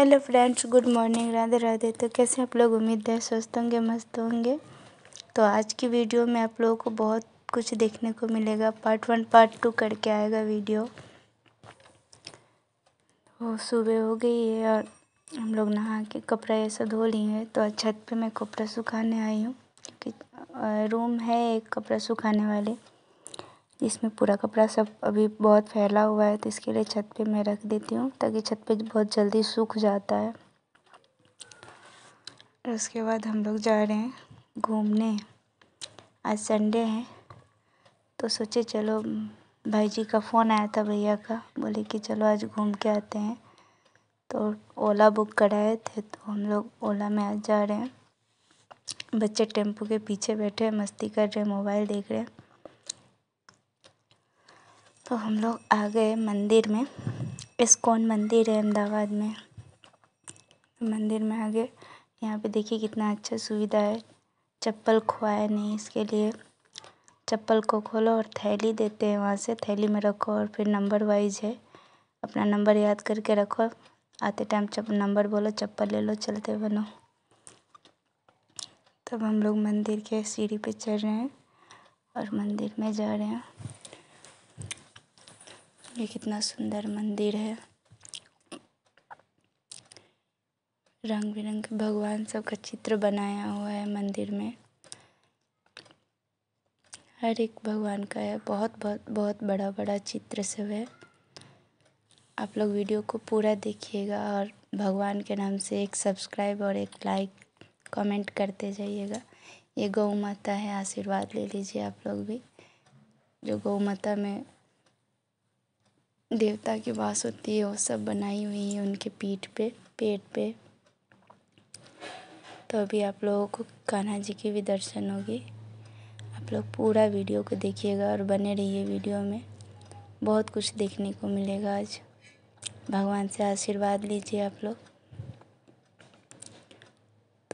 hello friends good morning Radhe Radhe तो कैसे आप लोग उम्मीद है स्वस्थ होंगे मस्त होंगे तो आज की वीडियो में आप लोगों को बहुत कुछ देखने को मिलेगा पार्ट वन पार्ट टू करके आएगा वीडियो वो सुबह हो गई है और हम लोग नहा के कपड़ा ऐसा धो लिए हैं तो छत पे मैं कपड़ा सुखाने आई हूँ क्योंकि रूम है एक कपड़ा सुखाने वाले इसमें पूरा कपड़ा सब अभी बहुत फैला हुआ है तो इसके लिए छत पे मैं रख देती हूँ ताकि छत पे बहुत जल्दी सूख जाता है उसके बाद हम लोग जा रहे हैं घूमने आज संडे हैं तो सोचे चलो भाई जी का फ़ोन आया था भैया का बोले कि चलो आज घूम के आते हैं तो ओला बुक कराए थे तो हम लोग ओला में आज जा रहे हैं बच्चे टेम्पो के पीछे बैठे मस्ती कर रहे हैं मोबाइल देख रहे हैं तो हम लोग आ गए मंदिर में इस्कॉन मंदिर है अहमदाबाद में मंदिर में आ गए यहाँ पे देखिए कितना अच्छा सुविधा है चप्पल खोया नहीं इसके लिए चप्पल को खोलो और थैली देते हैं वहाँ से थैली में रखो और फिर नंबर वाइज है अपना नंबर याद करके रखो आते टाइम चप नंबर बोलो चप्पल ले लो चलते बनो तब हम लोग मंदिर के सीढ़ी पे चढ़ रहे हैं और मंदिर में जा रहे हैं ये कितना सुंदर मंदिर है रंग बिरंगे भगवान सब का चित्र बनाया हुआ है मंदिर में हर एक भगवान का है बहुत बहुत बहुत बड़ा बड़ा चित्र सब है आप लोग वीडियो को पूरा देखिएगा और भगवान के नाम से एक सब्सक्राइब और एक लाइक कमेंट करते जाइएगा ये गौ माता है आशीर्वाद ले लीजिए आप लोग भी जो गौ माता में देवता की वास होती है वो सब बनाई हुई है उनके पीठ पे पेट पे तो अभी आप लोगों को कान्हा जी की भी दर्शन होगी आप लोग पूरा वीडियो को देखिएगा और बने रहिए वीडियो में बहुत कुछ देखने को मिलेगा आज भगवान से आशीर्वाद लीजिए आप लोग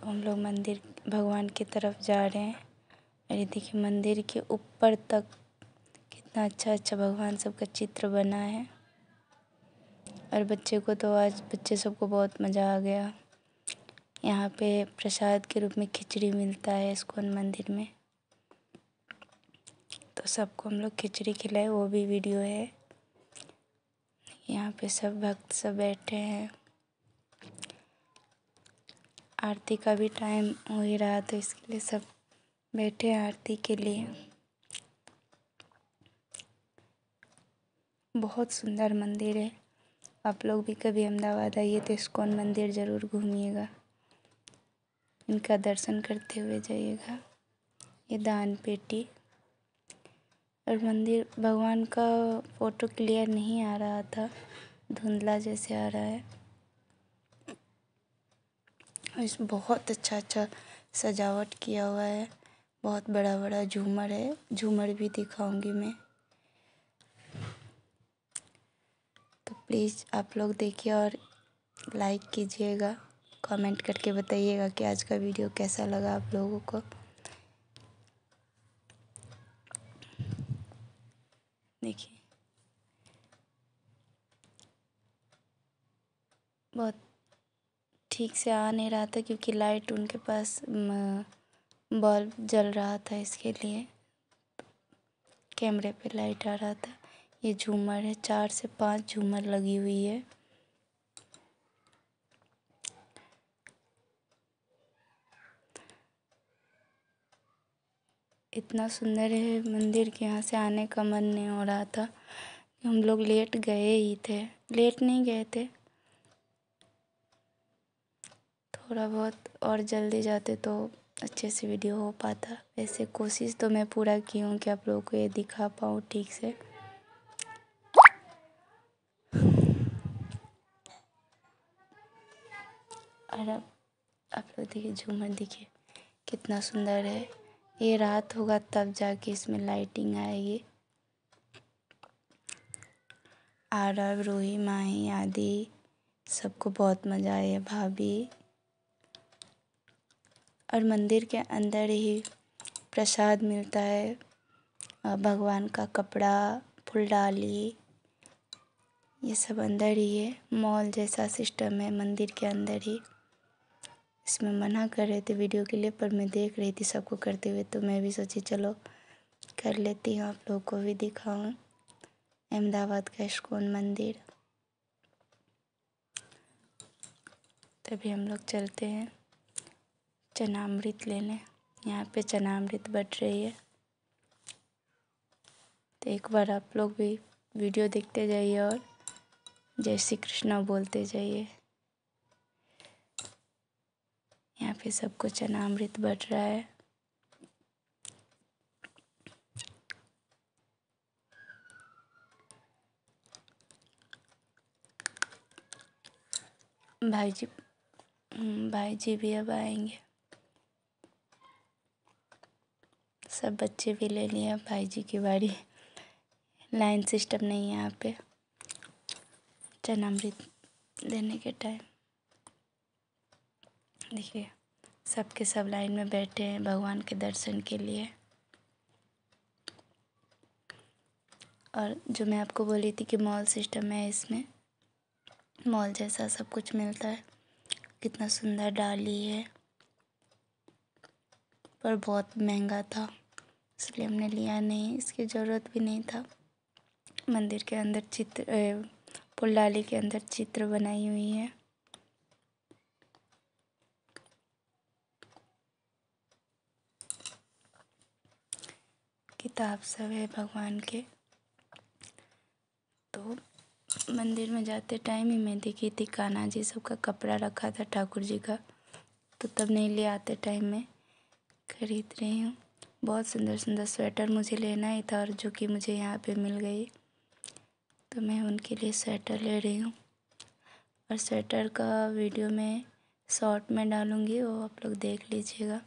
तो हम लोग मंदिर भगवान की तरफ जा रहे हैं अरे देखिए मंदिर के ऊपर तक कितना अच्छा अच्छा भगवान सब का चित्र बना है और बच्चे को तो आज बच्चे सबको बहुत मज़ा आ गया यहाँ पे प्रसाद के रूप में खिचड़ी मिलता है इस्कॉन मंदिर में तो सबको हम लोग खिचड़ी खिलाए वो भी वीडियो है यहाँ पे सब भक्त सब बैठे हैं आरती का भी टाइम हो ही रहा तो इसके लिए सब बैठे आरती के लिए बहुत सुंदर मंदिर है आप लोग भी कभी अहमदाबाद आइए तो इस्कॉन मंदिर ज़रूर घूमिएगा इनका दर्शन करते हुए जाइएगा ये दान पेटी और मंदिर भगवान का फ़ोटो क्लियर नहीं आ रहा था धुंधला जैसे आ रहा है इस बहुत अच्छा अच्छा सजावट किया हुआ है बहुत बड़ा बड़ा झूमर है झूमर भी दिखाऊंगी मैं प्लीज़ आप लोग देखिए और लाइक कीजिएगा कमेंट करके बताइएगा कि आज का वीडियो कैसा लगा आप लोगों को देखिए बहुत ठीक से आ नहीं रहा था क्योंकि लाइट उनके पास बल्ब जल रहा था इसके लिए कैमरे पे लाइट आ रहा था ये झूमर है चार से पांच झूमर लगी हुई है इतना सुंदर है मंदिर के यहाँ से आने का मन नहीं हो रहा था हम लोग लेट गए ही थे लेट नहीं गए थे थोड़ा बहुत और जल्दी जाते तो अच्छे से वीडियो हो पाता वैसे कोशिश तो मैं पूरा की हूँ कि आप लोगों को ये दिखा पाऊँ ठीक से और अब आप लोग देखिए झूमर देखिए कितना सुंदर है ये रात होगा तब जाके इसमें लाइटिंग आएगी आरव रूही माही आदि सबको बहुत मज़ा आया भाभी और मंदिर के अंदर ही प्रसाद मिलता है भगवान का कपड़ा फुलडाली ये सब अंदर ही है मॉल जैसा सिस्टम है मंदिर के अंदर ही इसमें मना कर रहे थे वीडियो के लिए पर मैं देख रही थी सबको करते हुए तो मैं भी सोची चलो कर लेती हूँ आप लोगों को भी दिखाऊँ अहमदाबाद का इस्कॉन मंदिर तभी हम लोग चलते हैं चनामृत लेने यहाँ पे चनामृत बट रही है तो एक बार आप लोग भी वीडियो देखते जाइए और जय श्री कृष्णा बोलते जाइए पे कुछ अनामृत बट रहा है भाई जी हम्म, भाई जी भी अब आएंगे सब बच्चे भी ले लिए भाई जी की बारी लाइन सिस्टम नहीं है यहाँ पे चनामृत देने के टाइम देखिए सब सब लाइन में बैठे हैं भगवान के दर्शन के लिए और जो मैं आपको बोली थी कि मॉल सिस्टम है इसमें मॉल जैसा सब कुछ मिलता है कितना सुंदर डाली है पर बहुत महंगा था इसलिए हमने लिया नहीं इसकी ज़रूरत भी नहीं था मंदिर के अंदर चित्र पुल डाली के अंदर चित्र बनाई हुई है किताब तो सब है भगवान के तो मंदिर में जाते टाइम ही मैं देखी थी कान्हा जी सबका कपड़ा रखा था ठाकुर जी का तो तब नहीं ले आते टाइम में खरीद रही हूँ बहुत सुंदर सुंदर स्वेटर मुझे लेना ही था और जो कि मुझे यहाँ पे मिल गई तो मैं उनके लिए स्वेटर ले रही हूँ और स्वेटर का वीडियो मैं शॉर्ट में डालूँगी वो आप लोग देख लीजिएगा